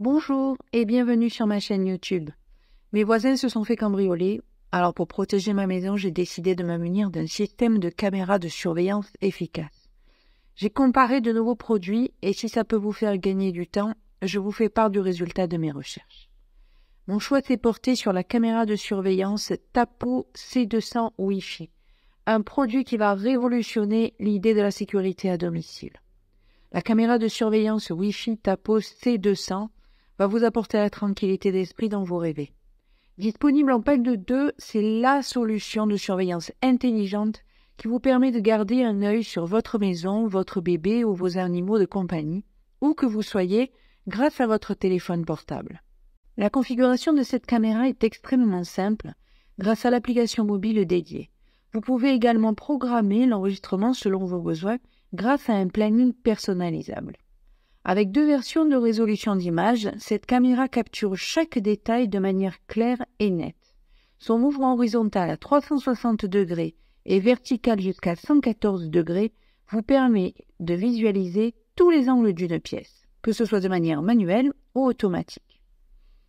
Bonjour et bienvenue sur ma chaîne YouTube. Mes voisins se sont fait cambrioler, alors pour protéger ma maison, j'ai décidé de m'amunir d'un système de caméra de surveillance efficace. J'ai comparé de nouveaux produits et si ça peut vous faire gagner du temps, je vous fais part du résultat de mes recherches. Mon choix s'est porté sur la caméra de surveillance Tapo C200 Wi-Fi, un produit qui va révolutionner l'idée de la sécurité à domicile. La caméra de surveillance Wi-Fi Tapo C200 va vous apporter la tranquillité d'esprit dans vos rêves. Disponible en pack de 2, c'est la solution de surveillance intelligente qui vous permet de garder un œil sur votre maison, votre bébé ou vos animaux de compagnie, où que vous soyez, grâce à votre téléphone portable. La configuration de cette caméra est extrêmement simple grâce à l'application mobile dédiée. Vous pouvez également programmer l'enregistrement selon vos besoins grâce à un planning personnalisable. Avec deux versions de résolution d'image, cette caméra capture chaque détail de manière claire et nette. Son mouvement horizontal à 360 degrés et vertical jusqu'à 114 degrés vous permet de visualiser tous les angles d'une pièce, que ce soit de manière manuelle ou automatique.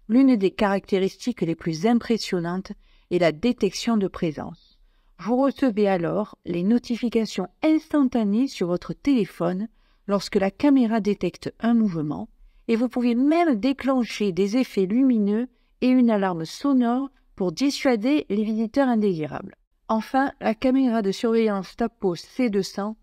L'une des caractéristiques les plus impressionnantes est la détection de présence. Vous recevez alors les notifications instantanées sur votre téléphone lorsque la caméra détecte un mouvement, et vous pouvez même déclencher des effets lumineux et une alarme sonore pour dissuader les visiteurs indésirables. Enfin, la caméra de surveillance Tapo C200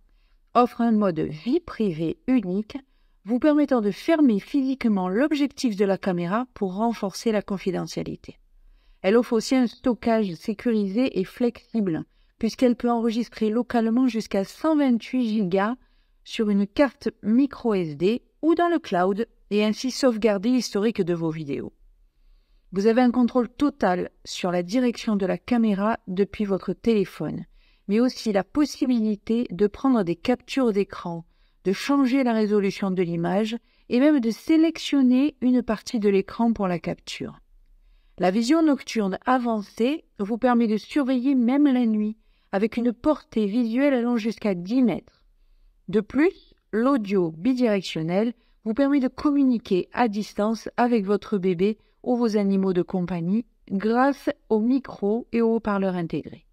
offre un mode vie privée unique vous permettant de fermer physiquement l'objectif de la caméra pour renforcer la confidentialité. Elle offre aussi un stockage sécurisé et flexible, puisqu'elle peut enregistrer localement jusqu'à 128 Go, sur une carte micro SD ou dans le cloud et ainsi sauvegarder l'historique de vos vidéos. Vous avez un contrôle total sur la direction de la caméra depuis votre téléphone, mais aussi la possibilité de prendre des captures d'écran, de changer la résolution de l'image et même de sélectionner une partie de l'écran pour la capture. La vision nocturne avancée vous permet de surveiller même la nuit, avec une portée visuelle allant jusqu'à 10 mètres. De plus, l'audio bidirectionnel vous permet de communiquer à distance avec votre bébé ou vos animaux de compagnie grâce au micro et au haut-parleur intégré.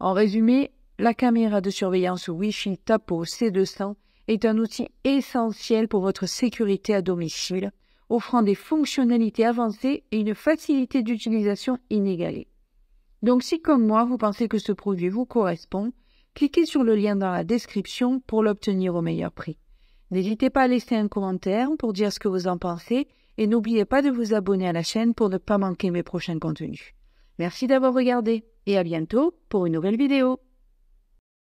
En résumé, la caméra de surveillance Wi-Fi Tapo C200 est un outil essentiel pour votre sécurité à domicile, offrant des fonctionnalités avancées et une facilité d'utilisation inégalée. Donc si comme moi vous pensez que ce produit vous correspond, cliquez sur le lien dans la description pour l'obtenir au meilleur prix. N'hésitez pas à laisser un commentaire pour dire ce que vous en pensez et n'oubliez pas de vous abonner à la chaîne pour ne pas manquer mes prochains contenus. Merci d'avoir regardé et à bientôt pour une nouvelle vidéo.